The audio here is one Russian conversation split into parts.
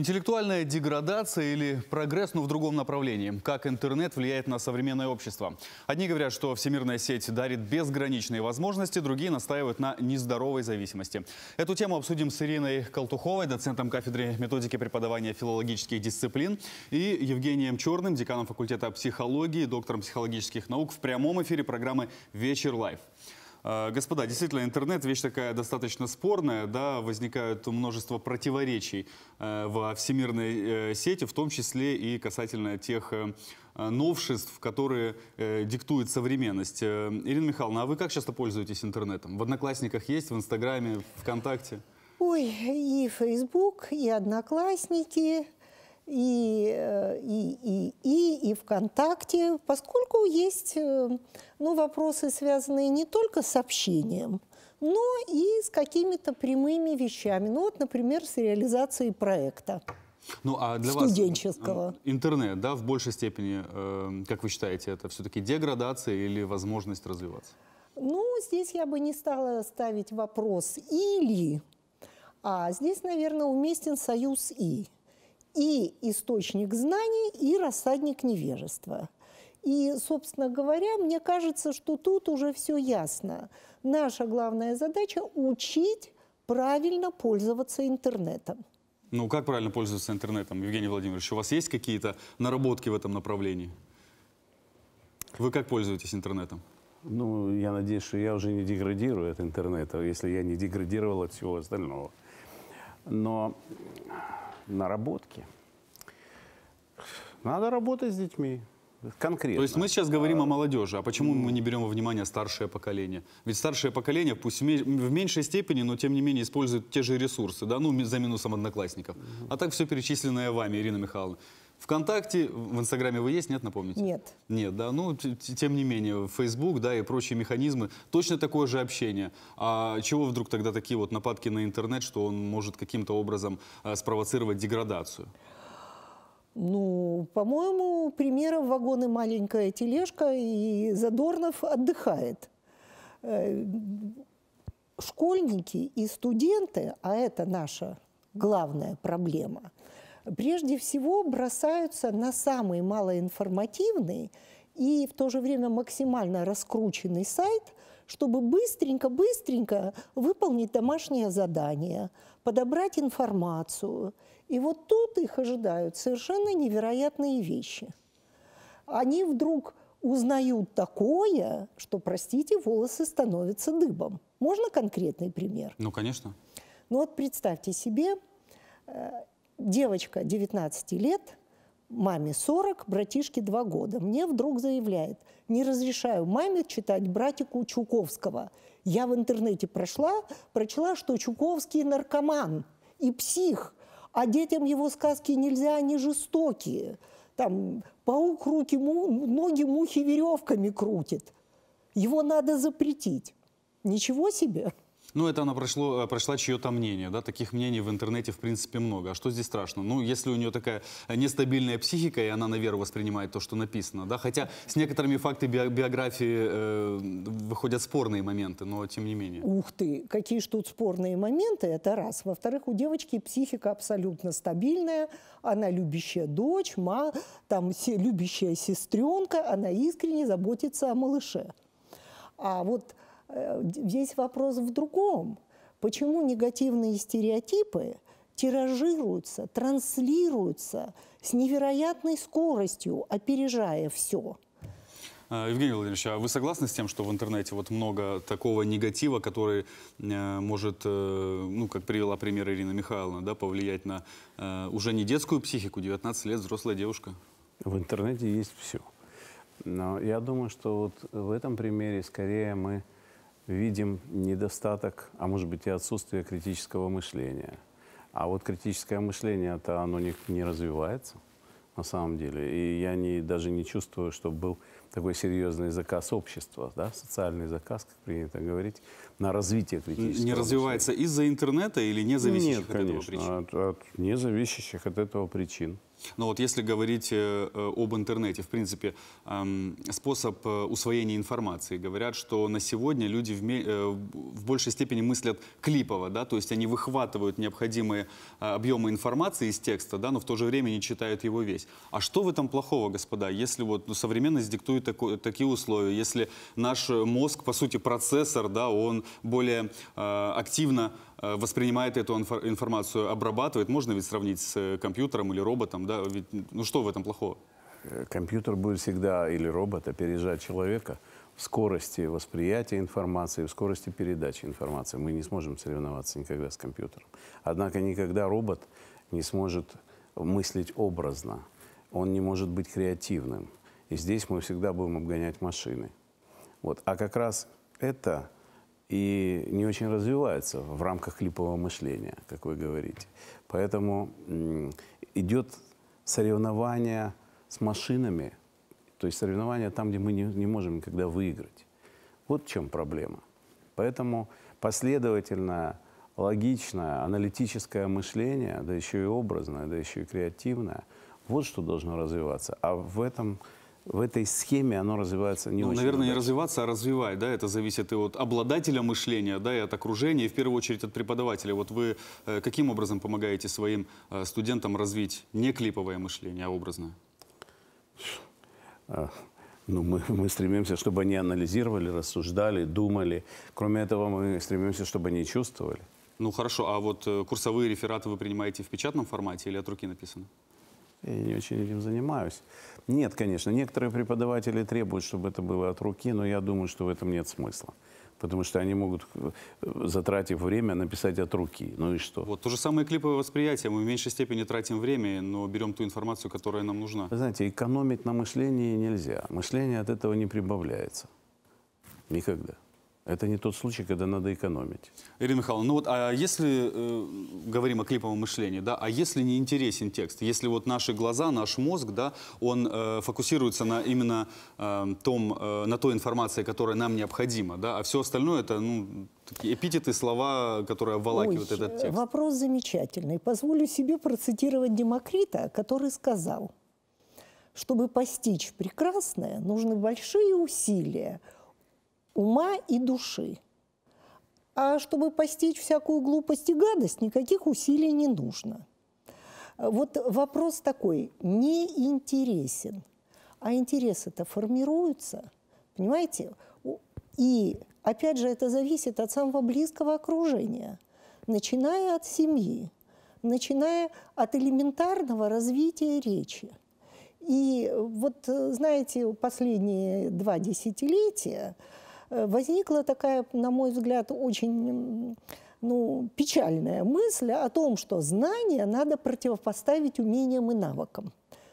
Интеллектуальная деградация или прогресс, но ну, в другом направлении. Как интернет влияет на современное общество. Одни говорят, что всемирная сеть дарит безграничные возможности, другие настаивают на нездоровой зависимости. Эту тему обсудим с Ириной Колтуховой, доцентом кафедры методики преподавания филологических дисциплин, и Евгением Черным, деканом факультета психологии, доктором психологических наук в прямом эфире программы «Вечер лайв». А, господа, действительно, интернет вещь такая достаточно спорная, да, возникают множество противоречий э, во всемирной э, сети, в том числе и касательно тех э, новшеств, которые диктует современность. Ирина Михайловна, а вы как часто пользуетесь интернетом? В Одноклассниках есть, в Инстаграме, ВКонтакте? Ой, и Фейсбук, и Одноклассники, и, э, и, и, и, и ВКонтакте, поскольку есть э, ну, вопросы, связанные не только с общением, но и с какими-то прямыми вещами. Ну вот, например, с реализацией проекта. Ну, а для студенческого. вас интернет, да, в большей степени, э, как вы считаете, это все-таки деградация или возможность развиваться? Ну, здесь я бы не стала ставить вопрос «или», а здесь, наверное, уместен союз «и» и источник знаний, и рассадник невежества. И, собственно говоря, мне кажется, что тут уже все ясно. Наша главная задача – учить правильно пользоваться интернетом. Ну, как правильно пользоваться интернетом, Евгений Владимирович? У вас есть какие-то наработки в этом направлении? Вы как пользуетесь интернетом? Ну, я надеюсь, что я уже не деградирую от интернета, если я не деградировал от всего остального. Но наработки. Надо работать с детьми. Конкретно. То есть мы сейчас говорим а, о молодежи, а почему мы ну. не берем во внимание старшее поколение? Ведь старшее поколение, пусть в меньшей степени, но тем не менее использует те же ресурсы, да, ну за минусом одноклассников. А так все перечисленное вами, Ирина Михайловна. ВКонтакте, в Инстаграме вы есть, нет, напомните? Нет. Нет, да, ну, тем не менее, Фейсбук, да, и прочие механизмы, точно такое же общение. А чего вдруг тогда такие вот нападки на интернет, что он может каким-то образом а, спровоцировать деградацию? Ну, по-моему, примеров вагоны маленькая тележка, и Задорнов отдыхает. Э, школьники и студенты, а это наша главная проблема – прежде всего бросаются на самый малоинформативный и в то же время максимально раскрученный сайт, чтобы быстренько-быстренько выполнить домашнее задание, подобрать информацию. И вот тут их ожидают совершенно невероятные вещи. Они вдруг узнают такое, что, простите, волосы становятся дыбом. Можно конкретный пример? Ну, конечно. Ну вот представьте себе, э, девочка 19 лет, маме 40, братишке 2 года, мне вдруг заявляет, не разрешаю маме читать братику Чуковского. Я в интернете прошла, прочла, что Чуковский наркоман и псих, а детям его сказки нельзя, они жестокие. Там паук руки, ноги мухи веревками крутит. Его надо запретить. Ничего себе! Ну, это она прошло, э, прошла чье-то мнение, да, таких мнений в интернете, в принципе, много. А что здесь страшно? Ну, если у нее такая э, нестабильная психика, и она на веру воспринимает то, что написано, да, хотя с некоторыми фактами биографии э, выходят спорные моменты, но тем не менее. Ух ты, какие же тут спорные моменты, это раз. Во-вторых, у девочки психика абсолютно стабильная, она любящая дочь, ма, там, любящая сестренка, она искренне заботится о малыше. А вот Э, весь вопрос в другом. Почему негативные стереотипы тиражируются, транслируются с невероятной скоростью, опережая все? Э, Евгений Владимирович, а вы согласны с тем, что в интернете вот много такого негатива, который э, может, э, ну, как привела пример Ирина Михайловна, да, повлиять на э, уже не детскую психику, 19 лет, взрослая девушка? В интернете есть все. Но я думаю, что вот в этом примере скорее мы видим недостаток, а может быть и отсутствие критического мышления. А вот критическое мышление, это оно не, не развивается на самом деле. И я не, даже не чувствую, что был такой серьезный заказ общества, да, социальный заказ, как принято говорить, на развитие критического Не развивается из-за интернета или не зависящих от этого причин? Нет, конечно, от не зависящих от этого причин. Но вот если говорить э, э, об интернете, в принципе, способ э, усвоения информации, говорят, что на сегодня люди в большей степени мыслят клипово, да, то есть они выхватывают необходимые а, объемы информации из текста, да, но в то же время не читают его весь. А что в этом плохого, господа, если вот ну, современность диктует тако, такие условия, если наш мозг, по сути, процессор, да, он более э, активно Э, воспринимает эту информацию, обрабатывает. Можно ведь сравнить с э, компьютером или роботом, да? Ведь, ну что в этом плохого? Э, компьютер будет всегда или робот опережать человека в скорости восприятия информации, в скорости передачи информации. Мы не сможем соревноваться никогда с компьютером. Однако никогда робот не сможет мыслить образно. Он не может быть креативным. И здесь мы всегда будем обгонять машины. Вот. А как раз это и не очень развивается в рамках клипового мышления, как вы говорите. Поэтому идет соревнование с машинами, то есть соревнование там, где мы не, не можем никогда выиграть. Вот в чем проблема. Поэтому последовательно, логичное, аналитическое мышление, да еще и образное, да еще и креативное, вот что должно развиваться. А в этом в этой схеме оно развивается не ну, очень. Наверное, не развиваться, а развивать, да, это зависит и от обладателя мышления, да, и от окружения, и в первую очередь от преподавателя. Вот вы э, каким образом помогаете своим э, студентам развить не клиповое мышление, а образное? Э, ну, мы, мы стремимся, чтобы они анализировали, рассуждали, думали. Кроме этого, мы стремимся, чтобы они чувствовали. Ну хорошо, а вот курсовые рефераты вы принимаете в печатном формате или от руки написано? Я не очень этим занимаюсь. Нет, конечно, некоторые преподаватели требуют, чтобы это было от руки, но я думаю, что в этом нет смысла. Потому что они могут, э, затратив время, написать от руки. Ну и что? Вот то же самое клиповое восприятие. Мы в меньшей степени тратим время, но берем ту информацию, которая нам нужна. Вы знаете, экономить на мышлении нельзя. Мышление от этого не прибавляется. Никогда. Это не тот случай, когда надо экономить. Ирина Михайловна, ну вот, а если, э, говорим о клиповом мышлении, да, а если не интересен текст, если вот наши глаза, наш мозг, да, он э, фокусируется на именно э, том, э, на той информации, которая нам необходима, да, а все остальное это, ну, такие эпитеты, слова, которые обволакивают Ой, этот текст. Вопрос замечательный. Позволю себе процитировать Демокрита, который сказал, чтобы постичь прекрасное, нужны большие усилия – ума и души. А чтобы постичь всякую глупость и гадость, никаких усилий не нужно. Вот вопрос такой, не интересен. А интерес это формируется, понимаете? И опять же, это зависит от самого близкого окружения, начиная от семьи, начиная от элементарного развития речи. И вот, э, знаете, последние два десятилетия Э, возникла такая, на мой взгляд, очень ну, печальная мысль о том, что знания надо противопоставить умениям и навыкам.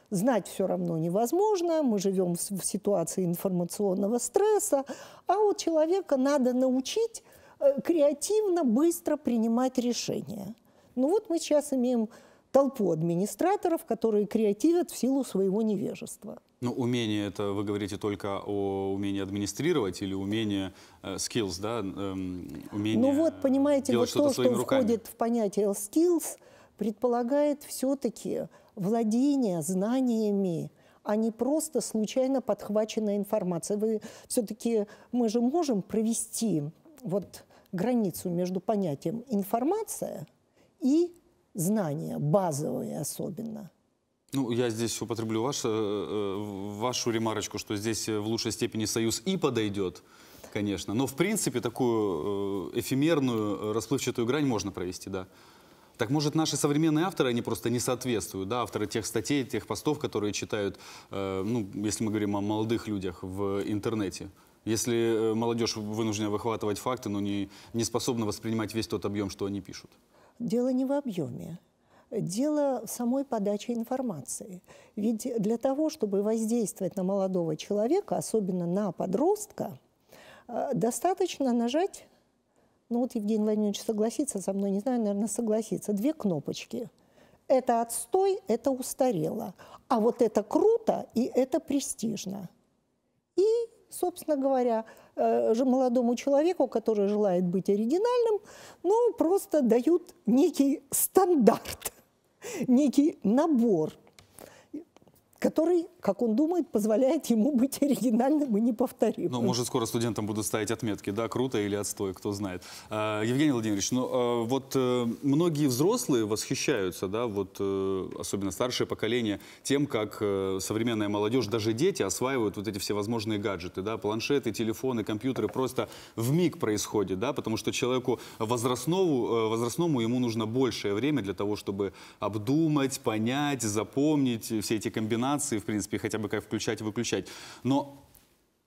Знать все равно невозможно, мы живем в ситуации информационного стресса, а вот человека надо научить э, креативно, быстро принимать решения. Ну вот мы сейчас имеем толпу администраторов, которые креативят в силу своего невежества. Ну, умение это вы говорите только о умении администрировать или умение э, skills, да? Эм, умение ну вот, понимаете, вот что то, что руками. входит в понятие skills, предполагает все-таки владение знаниями, а не просто случайно подхваченная информация. Вы все-таки, мы же можем провести вот границу между понятием информация и знания, базовые особенно. Ну, я здесь употреблю ваш, э, э, вашу ремарочку, что здесь э, в лучшей степени союз и подойдет, конечно. Но, в принципе, такую эфемерную, расплывчатую грань можно провести, да. Так может, наши современные авторы, они просто не соответствуют, да, авторы тех статей, тех постов, которые читают, э, ну, если мы говорим о молодых людях в интернете. Если молодежь вынуждена выхватывать факты, но не, не способна воспринимать весь тот объем, что они пишут. Дело не в объеме, дело в самой подаче информации. Ведь для того, чтобы воздействовать на молодого человека, особенно на подростка, э, достаточно нажать, ну вот Евгений Владимирович согласится со мной, не знаю, наверное, согласится, две кнопочки. Это отстой, это устарело. А вот это круто и это престижно собственно говоря, э, молодому человеку, который желает быть оригинальным, ну, просто дают некий стандарт, некий набор который, как он думает, позволяет ему быть оригинальным и неповторимым. Но, ну, может, скоро студентам будут ставить отметки, да, круто или отстой, кто знает. А, Евгений Владимирович, ну, а, вот э, многие взрослые восхищаются, да, вот, э, особенно старшее поколение, тем, как э, современная молодежь, даже дети, осваивают вот эти всевозможные гаджеты, да, планшеты, телефоны, компьютеры, просто в миг происходит, да, потому что человеку возрастному, возрастному ему нужно большее время для того, чтобы обдумать, понять, запомнить все эти комбинации, интонации, в принципе, хотя бы как включать и выключать. Но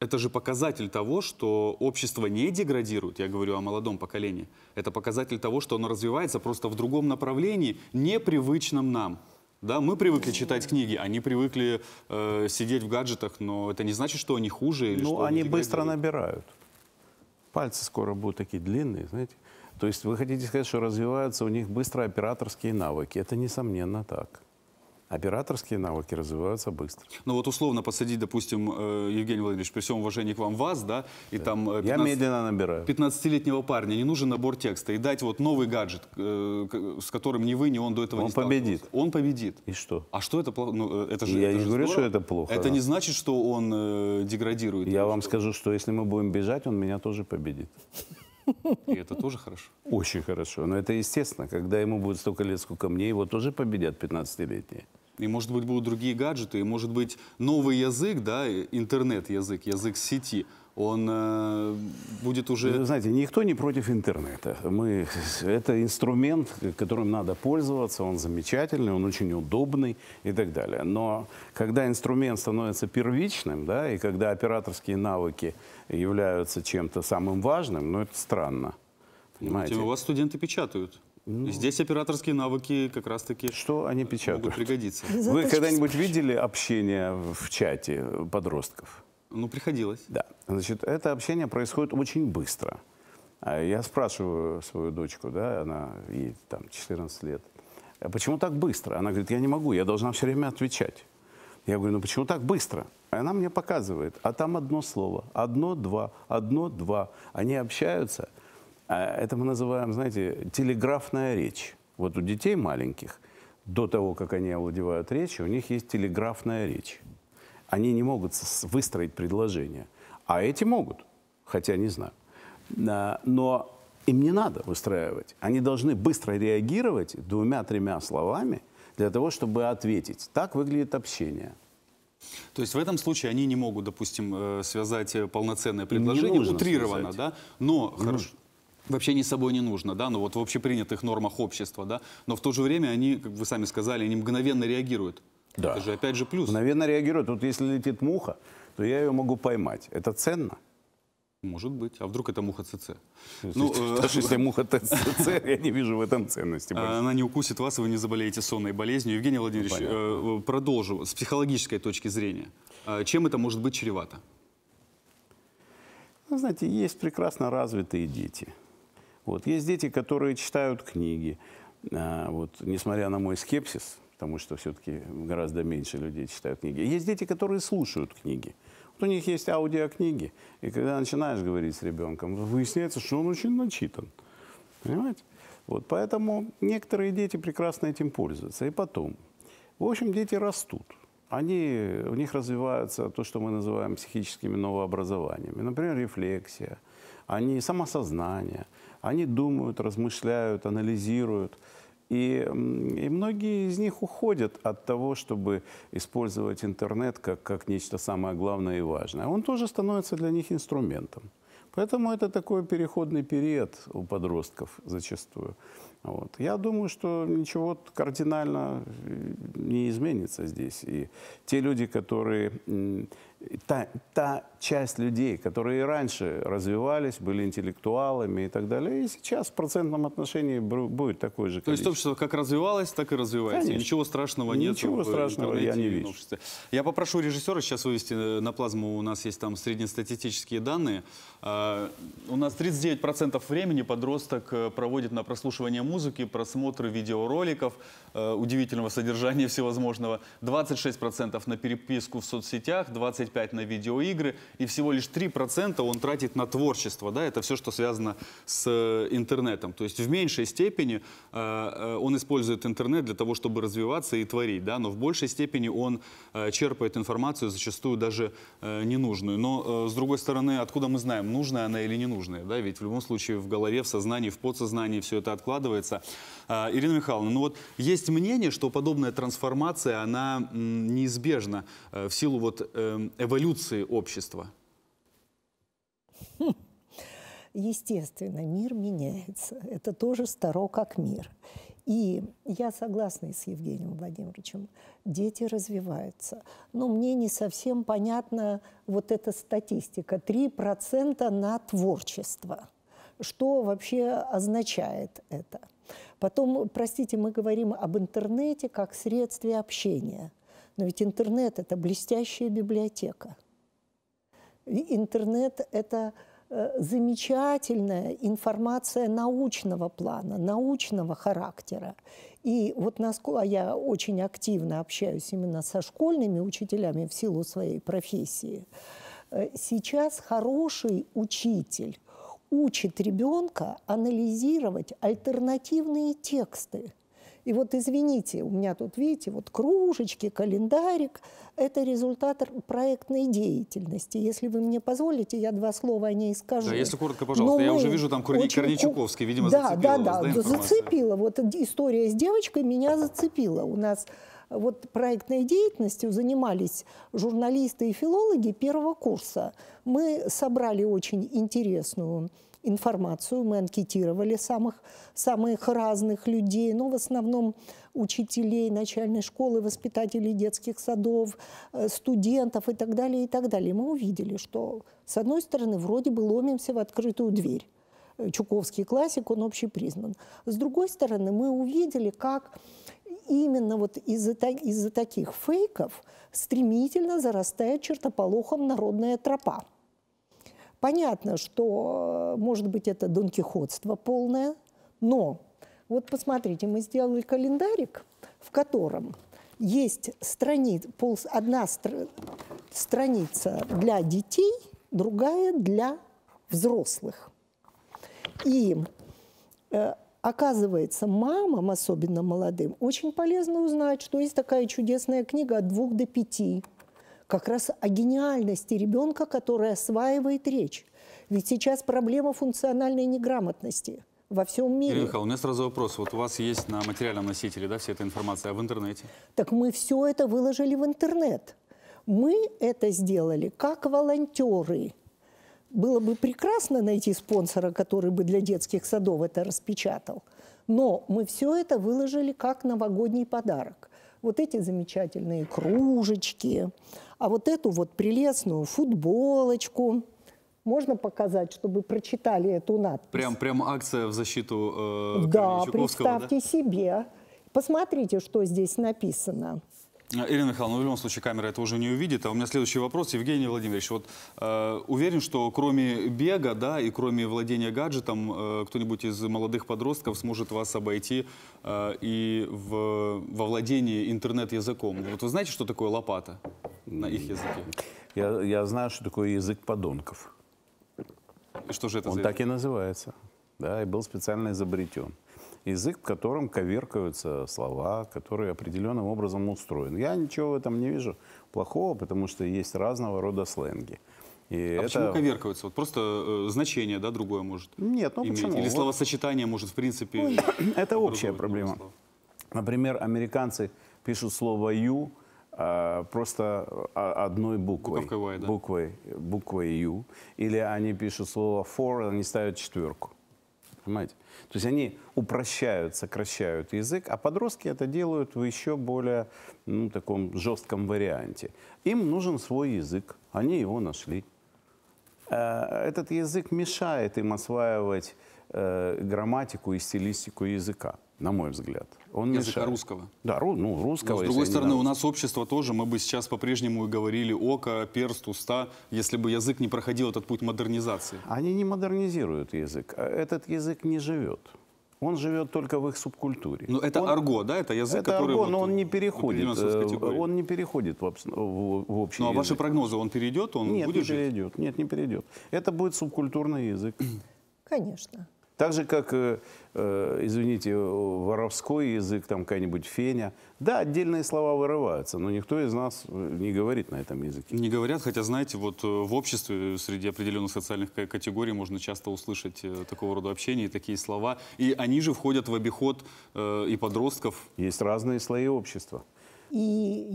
это же показатель того, что общество не деградирует, я говорю о молодом поколении. Это показатель того, что оно развивается просто в другом направлении, непривычном нам. Да, мы привыкли читать книги, они привыкли э, сидеть в гаджетах, но это не значит, что они хуже или ну, что они, они быстро набирают. Пальцы скоро будут такие длинные, знаете. То есть вы хотите сказать, что развиваются у них быстро операторские навыки. Это несомненно так операторские навыки развиваются быстро. Ну вот условно посадить, допустим, э, Евгений Владимирович, при всем уважении к вам вас, да, и да. там 15, э, Я медленно набираю. 15-летнего парня не нужен набор текста, и дать вот новый гаджет, э, с которым ни вы, ни он до этого он не победит. Он победит. И что? А что это плохо? Ну, это же, Я это не же говорю, здорово. что это плохо. Это да. не значит, что он э, деградирует. Я вам что? скажу, что если мы будем бежать, он меня тоже победит. И это тоже хорошо. Очень хорошо. Но это естественно. Когда ему будет столько лет, сколько мне, его тоже победят 15-летние и, может быть, будут другие гаджеты, и, может быть, новый язык, да, интернет-язык, язык сети, он э, будет уже... знаете, никто не против интернета. Мы... Это инструмент, которым надо пользоваться, он замечательный, он очень удобный и так далее. Но когда инструмент становится первичным, да, и когда операторские навыки являются чем-то самым важным, ну, это странно. Ну, Понимаете? У вас студенты печатают. Ну, Здесь операторские навыки как раз-таки что они печатают? могут пригодиться. Вы когда-нибудь видели общение в чате подростков? Ну, приходилось. Да. Значит, это общение происходит очень быстро. А я спрашиваю свою дочку, да, она ей там 14 лет, «А почему так быстро? Она говорит, я не могу, я должна все время отвечать. Я говорю, ну почему так быстро? она мне показывает, а там одно слово, одно-два, одно-два. Они общаются – а Это мы называем, знаете, телеграфная речь. Вот у детей маленьких, до того, как они овладевают речью, у них есть телеграфная речь. Они не могут выстроить предложение. А эти могут, хотя не знаю. А, но им не надо выстраивать. Они должны быстро реагировать двумя-тремя словами для того, чтобы ответить. Так выглядит общение. То есть в этом случае они не могут, допустим, э, связать э, полноценное предложение, утрированно, да? Но, хорошо, вообще ни с собой не нужно, да, ну вот в общепринятых нормах общества, да, но в то же время они, как вы сами сказали, они мгновенно реагируют. Да. Это же опять же плюс. Мгновенно реагируют. Вот если летит муха, то я ее могу поймать. Это ценно? Может быть. А вдруг это муха ЦЦ? Ну, Даже э, если муха ЦЦ, я не вижу в этом ценности. Она не укусит вас, и вы не заболеете сонной болезнью. Евгений Владимирович, ну, э, э, продолжу. С психологической точки зрения. А чем это может быть чревато? Ну, знаете, есть прекрасно развитые дети – вот. Есть дети, которые читают книги. А, вот, несмотря на мой скепсис, потому что все-таки гораздо меньше людей читают книги. Есть дети, которые слушают книги. Вот у них есть аудиокниги. И когда начинаешь говорить с ребенком, выясняется, что он очень начитан. Понимаете? Вот, поэтому некоторые дети прекрасно этим пользуются. И потом. В общем, дети растут. Они, у них развиваются то, что мы называем психическими новообразованиями. Например, рефлексия, они самосознание – они думают, размышляют, анализируют. И, и многие из них уходят от того, чтобы использовать интернет как, как нечто самое главное и важное. Он тоже становится для них инструментом. Поэтому это такой переходный период у подростков зачастую. Вот. Я думаю, что ничего кардинально э, не изменится здесь. И те люди, которые... Та, та часть людей, которые раньше развивались, были интеллектуалами и так далее, и сейчас в процентном отношении будет такой же количество. То есть общество как развивалось, так и развивается. Конечно. Ничего страшного ничего нет. Ничего э, страшного я не вижу. Я попрошу режиссера сейчас вывести э, на плазму, у нас есть там среднестатистические данные. А, у нас 39% времени подросток проводит на прослушивание музыки, просмотры видеороликов, э, удивительного содержания всевозможного, 26% на переписку в соцсетях, 25% на видеоигры и всего лишь 3% он тратит на творчество. Да? Это все, что связано с э, интернетом. То есть в меньшей степени э, э, он использует интернет для того, чтобы развиваться и творить, да? но в большей степени он э, черпает информацию, зачастую даже э, ненужную. Но э, с другой стороны, откуда мы знаем, нужная она или ненужная? Да? Ведь в любом случае в голове, в сознании, в подсознании все это откладывается складывается. А, Ирина Михайловна, ну вот есть мнение, что подобная трансформация, она неизбежна э, в силу вот эм, эволюции общества. Хм. Естественно, мир меняется. Это тоже старо как мир. И я согласна с Евгением Владимировичем. Дети развиваются. Но мне не совсем понятна вот эта статистика. 3% на творчество – что вообще означает это. Потом, простите, мы говорим об интернете как средстве общения. Но ведь интернет – это блестящая библиотека. Интернет – это э, замечательная информация научного плана, научного характера. И вот насколько а я очень активно общаюсь именно со школьными учителями в силу своей профессии, э, сейчас хороший учитель, учит ребенка анализировать альтернативные тексты. И вот извините, у меня тут, видите, вот кружечки, календарик – это результат проектной деятельности. Если вы мне позволите, я два слова о ней скажу. Да, если коротко, пожалуйста, Но я уже вижу там Корни... Корничуковский, видимо, да, зацепила Да, да, да зацепила. Вот история с девочкой меня зацепила. У нас вот проектной деятельностью занимались журналисты и филологи первого курса. Мы собрали очень интересную информацию, мы анкетировали самых, самых разных людей, но ну, в основном учителей начальной школы, воспитателей детских садов, э, студентов и так далее, и так далее. Мы увидели, что, с одной стороны, вроде бы ломимся в открытую дверь. Э, Чуковский классик, он общепризнан. С другой стороны, мы увидели, как именно вот из-за из таких фейков стремительно зарастает чертополохом народная тропа. Понятно, что, э, может быть, это донкихотство полное, но вот посмотрите, мы сделали календарик, в котором есть страниц, одна страница для детей, другая для взрослых. И э, Оказывается, мамам, особенно молодым, очень полезно узнать, что есть такая чудесная книга от двух до пяти, как раз о гениальности ребенка, который осваивает речь. Ведь сейчас проблема функциональной неграмотности во всем мире. Ирина Михайловна, у меня сразу вопрос. Вот у вас есть на материальном носителе да, вся эта информация, а в интернете? Так мы все это выложили в интернет. Мы это сделали как волонтеры – было бы прекрасно найти спонсора, который бы для детских садов это распечатал. Но мы все это выложили как новогодний подарок. Вот эти замечательные кружечки, а вот эту вот прелестную футболочку. Можно показать, чтобы прочитали эту надпись? Прям, прям акция в защиту э, Да, представьте да? себе. Посмотрите, что здесь написано. Ирина Михайловна, ну, в любом случае камера это уже не увидит. А у меня следующий вопрос, Евгений Владимирович. Вот э, уверен, что кроме бега, да, и кроме владения гаджетом, э, кто-нибудь из молодых подростков сможет вас обойти э, и в, во владении интернет-языком. Вот вы знаете, что такое лопата на их языке? Я, я знаю, что такое язык подонков. И что же это Он за... так и называется. Да, и был специально изобретен язык, которым коверкаются слова, которые определенным образом устроены. Я ничего в этом не вижу плохого, потому что есть разного рода сленги. И а это... почему коверкаются? Вот просто э, значение, да, другое может Нет, ну иметь? почему? Или словосочетание может, в принципе... Ну, это общая проблема. Например, американцы пишут слово «ю», а, просто а, одной буквой. Буковка y, Буквой, буквой "ю". Или они пишут слово for, они ставят четверку понимаете? То есть они упрощают, сокращают язык, а подростки это делают в еще более ну, таком жестком варианте. Им нужен свой язык, они его нашли. Э, этот язык мешает им осваивать э, грамматику и стилистику языка на мой взгляд. Он Языка мешает. русского. Да, ру, ну, русского. Но, с другой стороны, у нас общество тоже, мы бы сейчас по-прежнему и говорили око, перст, уста, если бы язык не проходил этот путь модернизации. Они не модернизируют язык. А этот язык не живет. Он живет только в их субкультуре. Но ну, это он, арго, да? Это язык, это который... арго, вот, но он не переходит. Э, он не переходит в, в, в общий Ну, а язык. ваши прогнозы, он перейдет? Он Нет, будет не перейдет. Нет, не перейдет. Это будет субкультурный язык. Конечно. Так же, как, э, э, извините, воровской язык, там какая-нибудь феня. Да, отдельные слова вырываются, но никто из нас э, не говорит на этом языке. Не говорят, хотя, знаете, вот в обществе среди определенных социальных категорий можно часто услышать такого рода общение и такие слова. И они же входят в обиход и подростков. Есть разные слои общества. И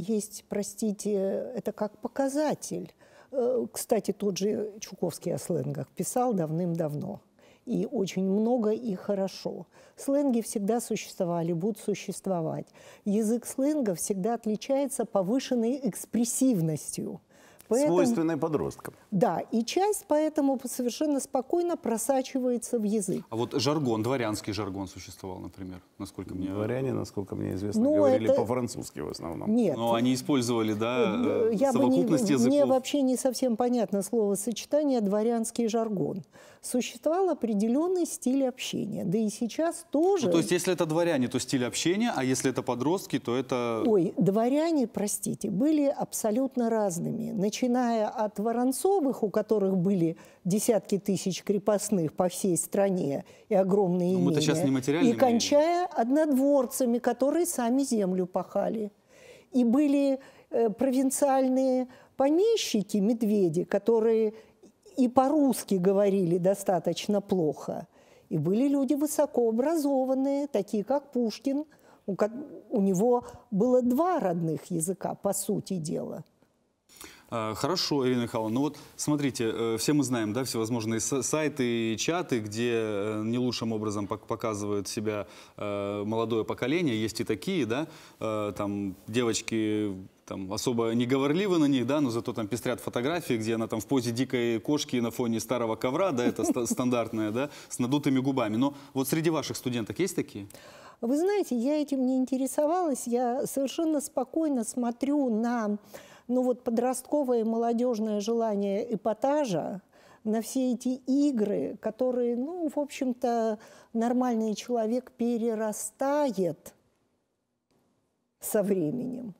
есть, простите, это как показатель. Кстати, тот же Чуковский о сленгах писал давным-давно – и очень много и хорошо. Сленги всегда существовали, будут существовать. Язык сленга всегда отличается повышенной экспрессивностью. Поэтому, Свойственной подросткам. Да, и часть поэтому совершенно спокойно просачивается в язык. А вот жаргон, дворянский жаргон существовал, например, насколько мне... Дворяне, насколько мне известно, ну, говорили это... по-французски в основном. Нет. Но они использовали, да, э, Я совокупность бы не, языков. Мне вообще не совсем понятно словосочетание «дворянский жаргон» существовал определенный стиль общения. Да и сейчас тоже... Ну, то есть, если это дворяне, то стиль общения, а если это подростки, то это... Ой, дворяне, простите, были абсолютно разными. Начиная от Воронцовых, у которых были десятки тысяч крепостных по всей стране и огромные Но ну, имения. сейчас не материальные. И кончая однодворцами, которые сами землю пахали. И были э, провинциальные помещики, медведи, которые и по-русски говорили достаточно плохо. И были люди высокообразованные, такие как Пушкин. У, у него было два родных языка, по сути дела. А, хорошо, Ирина Михайловна. Ну вот, смотрите, э, все мы знаем, да, всевозможные сайты и чаты, где э, не лучшим образом показывают себя э, молодое поколение. Есть и такие, да, там девочки там особо не говорливы на них, да, но зато там пестрят фотографии, где она там в позе дикой кошки на фоне старого ковра, да, это ст стандартная, да, с надутыми губами. Но вот среди ваших студенток есть такие? Вы знаете, я этим не интересовалась, я совершенно спокойно смотрю на, ну вот подростковое и молодежное желание эпатажа, на все эти игры, которые, ну, в общем-то, нормальный человек перерастает со временем.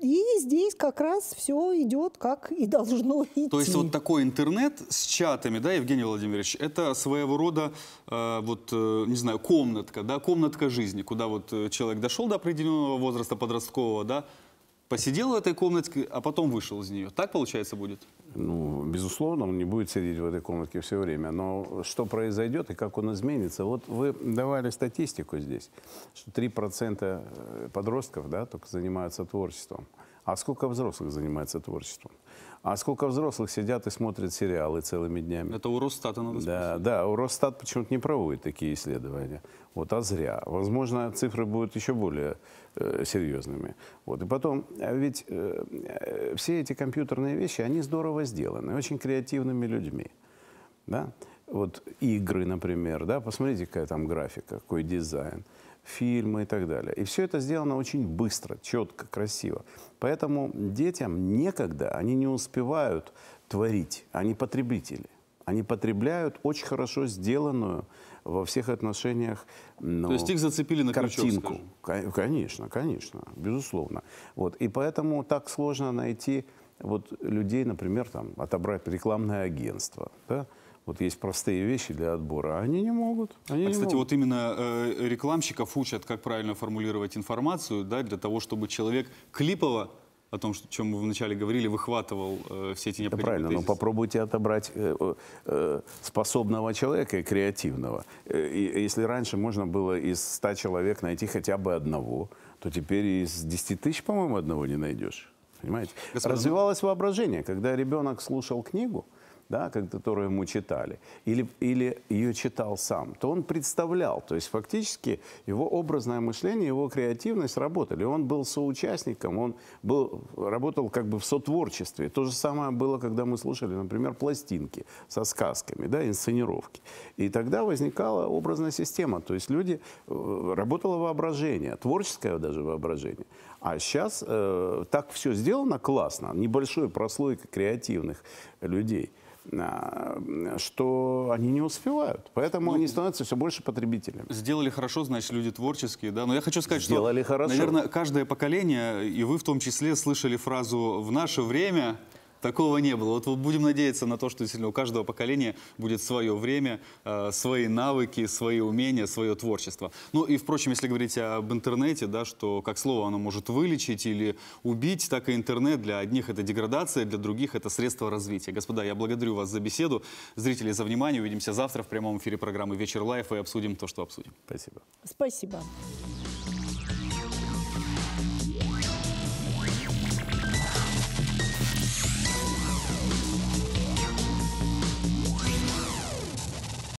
И здесь как раз все идет, как и должно идти. То есть вот такой интернет с чатами, да, Евгений Владимирович, это своего рода, э, вот, э, не знаю, комнатка, да, комнатка жизни, куда вот э, человек дошел до определенного возраста подросткового, да, Посидел в этой комнатке, а потом вышел из нее. Так, получается, будет? Ну, безусловно, он не будет сидеть в этой комнатке все время. Но что произойдет и как он изменится? Вот вы давали статистику здесь, что 3% э, подростков да, только занимаются творчеством. А сколько взрослых занимается творчеством? А сколько взрослых сидят и смотрят сериалы целыми днями? Это у Росстата надо спросить. Да, да у Росстат почему-то не проводит такие исследования. Вот, а зря. Возможно, цифры будут еще более э, серьезными. Вот, и потом, а ведь э, э, все эти компьютерные вещи, они здорово сделаны, очень креативными людьми. Да? Вот игры, например, да, посмотрите, какая там графика, какой дизайн фильмы и так далее. И все это сделано очень быстро, четко, красиво. Поэтому детям некогда, они не успевают творить, они потребители. Они потребляют очень хорошо сделанную во всех отношениях ну, То есть их зацепили на картинку. Крючок, конечно, конечно, безусловно. Вот. И поэтому так сложно найти вот людей, например, там, отобрать рекламное агентство. Да? Вот есть простые вещи для отбора, а они не могут. Они а, не кстати, могут. вот именно э, рекламщиков учат, как правильно формулировать информацию, да, для того, чтобы человек клипово о том, что, о чем мы вначале говорили, выхватывал э, все эти необходимые Это правильно, тезисы. но попробуйте отобрать э, э, э, способного человека и креативного. Э, и, если раньше можно было из 100 человек найти хотя бы одного, то теперь из 10 тысяч, по-моему, одного не найдешь. Понимаете? Господин... Ну Развивалось воображение. Когда ребенок слушал книгу, да, которую ему читали, или, или ее читал сам, то он представлял. То есть фактически его образное мышление, его креативность работали. Он был соучастником, он был, работал как бы в сотворчестве. То же самое было, когда мы слушали, например, пластинки со сказками, да, инсценировки. И тогда возникала образная система. То есть люди... Э, работало воображение, творческое даже воображение. А сейчас э, так все сделано классно, небольшой прослойка креативных людей – а, что они не успевают. Поэтому ну, они становятся все больше потребителями. Сделали хорошо, значит, люди творческие, да. Но я хочу сказать, сделали что, хорошо. наверное, каждое поколение, и вы в том числе, слышали фразу «в наше время...» Такого не было. Вот будем надеяться на то, что действительно у каждого поколения будет свое время, э, свои навыки, свои умения, свое творчество. Ну и, впрочем, если говорить об интернете, да, что как слово оно может вылечить или убить, так и интернет для одних это деградация, для других это средство развития. Господа, я благодарю вас за беседу, зрители за внимание. Увидимся завтра в прямом эфире программы «Вечер лайф» и обсудим то, что обсудим. Спасибо. Спасибо.